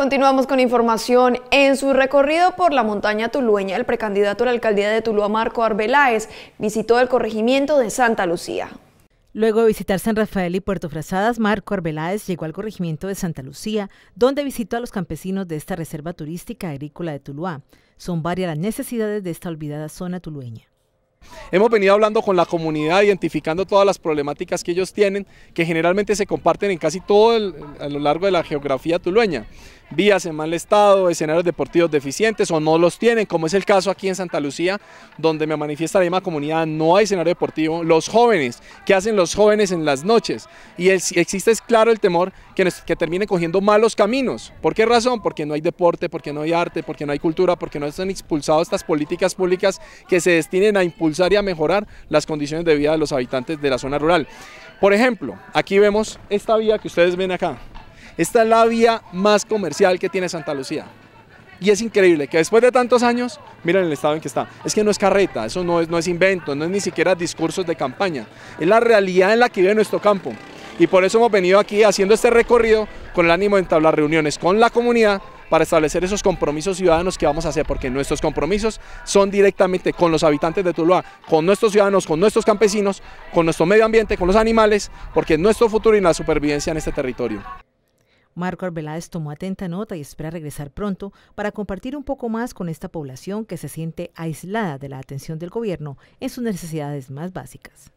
Continuamos con información. En su recorrido por la montaña tulueña, el precandidato a la alcaldía de Tuluá, Marco Arbeláez, visitó el corregimiento de Santa Lucía. Luego de visitar San Rafael y Puerto Frazadas, Marco Arbeláez llegó al corregimiento de Santa Lucía, donde visitó a los campesinos de esta reserva turística agrícola de Tuluá. Son varias las necesidades de esta olvidada zona tulueña. Hemos venido hablando con la comunidad, identificando todas las problemáticas que ellos tienen, que generalmente se comparten en casi todo a lo largo de la geografía tulueña vías en mal estado, escenarios deportivos deficientes o no los tienen, como es el caso aquí en Santa Lucía, donde me manifiesta la misma comunidad, no hay escenario deportivo, los jóvenes, ¿qué hacen los jóvenes en las noches? Y existe, es claro, el temor que, terminen termine cogiendo malos caminos. ¿Por qué razón? Porque no hay deporte, porque no hay arte, porque no hay cultura, porque no están expulsadas estas políticas públicas que se destinen a impulsar y a mejorar las condiciones de vida de los habitantes de la zona rural. Por ejemplo, aquí vemos esta vía que ustedes ven acá. Esta es la vía más comercial que tiene Santa Lucía. Y es increíble que después de tantos años, miren el estado en que está. Es que no es carreta, eso no es, no es invento, no es ni siquiera discursos de campaña. Es la realidad en la que vive nuestro campo. Y por eso hemos venido aquí haciendo este recorrido con el ánimo de entablar reuniones con la comunidad para establecer esos compromisos ciudadanos que vamos a hacer, porque nuestros compromisos son directamente con los habitantes de Tuluá, con nuestros ciudadanos, con nuestros campesinos, con nuestro medio ambiente, con los animales, porque es nuestro futuro y la supervivencia en este territorio. Marco Arbeláez tomó atenta nota y espera regresar pronto para compartir un poco más con esta población que se siente aislada de la atención del gobierno en sus necesidades más básicas.